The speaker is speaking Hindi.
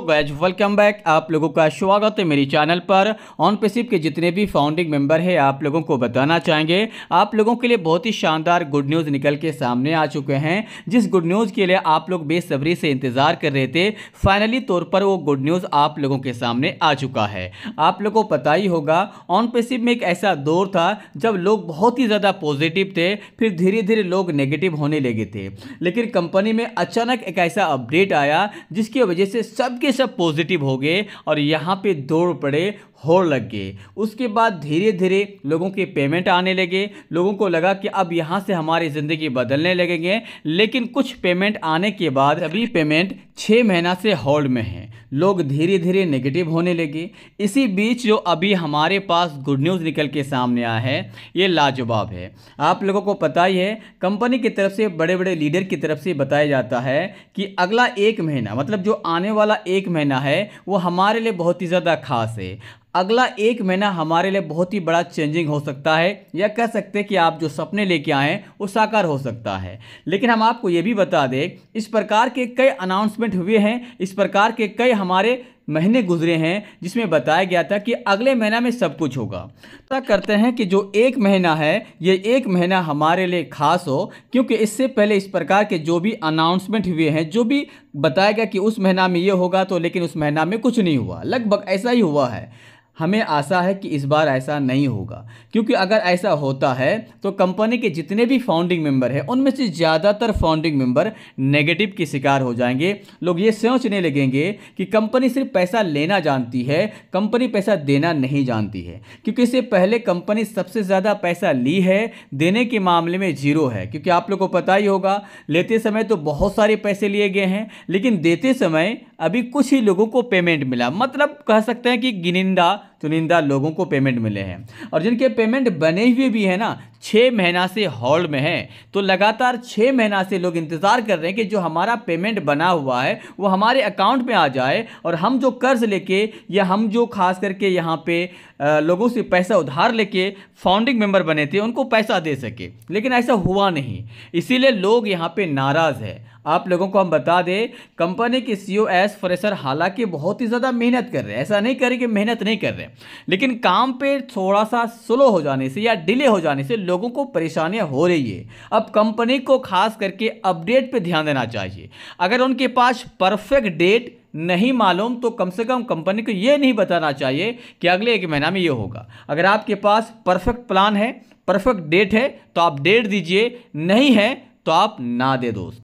तो गैज वेलकम बैक आप लोगों का स्वागत है मेरी चैनल पर ऑन पेसिप के जितने भी फाउंडिंग मेंबर हैं आप लोगों को बताना चाहेंगे आप लोगों के लिए बहुत ही शानदार गुड न्यूज़ निकल के सामने आ चुके हैं जिस गुड न्यूज़ के लिए आप लोग बेसब्री से इंतज़ार कर रहे थे फाइनली तौर पर वो गुड न्यूज़ आप लोगों के सामने आ चुका है आप लोगों को पता ही होगा ऑन पेसिप में एक ऐसा दौर था जब लोग बहुत ही ज़्यादा पॉजिटिव थे फिर धीरे धीरे लोग नेगेटिव होने लगे थे लेकिन कंपनी में अचानक एक ऐसा अपडेट आया जिसकी वजह से सबके ये सब पॉजिटिव हो गए और यहाँ पे दौड़ पड़े होड़ लग गए उसके बाद धीरे धीरे लोगों के पेमेंट आने लगे लोगों को लगा कि अब यहाँ से हमारी ज़िंदगी बदलने लगेंगे लेकिन कुछ पेमेंट आने के बाद अभी पेमेंट छः महीना से होल्ड में है लोग धीरे धीरे नेगेटिव होने लगे इसी बीच जो अभी हमारे पास गुड न्यूज़ निकल के सामने आया है ये लाजवाब है आप लोगों को पता ही है कंपनी की तरफ से बड़े बड़े लीडर की तरफ से बताया जाता है कि अगला एक महीना मतलब जो आने वाला एक महीना है वो हमारे लिए बहुत ही ज़्यादा खास है अगला एक महीना हमारे लिए बहुत ही बड़ा चेंजिंग हो सकता है या कह सकते हैं कि आप जो सपने लेके आए हैं वो साकार हो सकता है लेकिन हम आपको ये भी बता दें इस प्रकार के कई अनाउंसमेंट हुए हैं इस प्रकार के कई हमारे महीने गुजरे हैं जिसमें बताया गया था कि अगले महीना में सब कुछ होगा तो करते हैं कि जो एक महीना है ये एक महीना हमारे लिए खास हो क्योंकि इससे पहले इस प्रकार के जो भी अनाउंसमेंट हुए हैं जो भी बताया गया कि उस महीना में ये होगा तो लेकिन उस महीना में कुछ नहीं हुआ लगभग ऐसा ही हुआ है हमें आशा है कि इस बार ऐसा नहीं होगा क्योंकि अगर ऐसा होता है तो कंपनी के जितने भी फाउंडिंग मेंबर हैं उनमें से ज़्यादातर फाउंडिंग मेंबर नेगेटिव के शिकार हो जाएंगे लोग ये सोचने लगेंगे कि कंपनी सिर्फ पैसा लेना जानती है कंपनी पैसा देना नहीं जानती है क्योंकि इससे पहले कंपनी सबसे ज़्यादा पैसा ली है देने के मामले में जीरो है क्योंकि आप लोग को पता ही होगा लेते समय तो बहुत सारे पैसे लिए गए हैं लेकिन देते समय अभी कुछ ही लोगों को पेमेंट मिला मतलब कह सकते हैं कि गिनिंदा चुनिंदा लोगों को पेमेंट मिले हैं और जिनके पेमेंट बने हुए भी हैं ना छः महीना से हॉल्ड में है तो लगातार छः महीना से लोग इंतज़ार कर रहे हैं कि जो हमारा पेमेंट बना हुआ है वो हमारे अकाउंट में आ जाए और हम जो कर्ज़ लेके या हम जो खास करके यहाँ पे लोगों से पैसा उधार लेके फाउंडिंग मेंबर बने थे उनको पैसा दे सके लेकिन ऐसा हुआ नहीं इसीलिए लोग यहाँ पर नाराज़ है आप लोगों को हम बता दें कंपनी के सी ओ एस फ्रेशर हालांकि बहुत ही ज़्यादा मेहनत कर रहे हैं ऐसा नहीं करें कि मेहनत नहीं कर रहे लेकिन काम पे थोड़ा सा स्लो हो जाने से या डिले हो जाने से लोगों को परेशानियां हो रही है अब कंपनी को खास करके अपडेट पर ध्यान देना चाहिए अगर उनके पास परफेक्ट डेट नहीं मालूम तो कम से कम कंपनी को ये नहीं बताना चाहिए कि अगले एक महीना में ये होगा अगर आपके पास परफेक्ट प्लान है परफेक्ट डेट है तो आप डेट दीजिए नहीं है तो आप ना दे दोस्त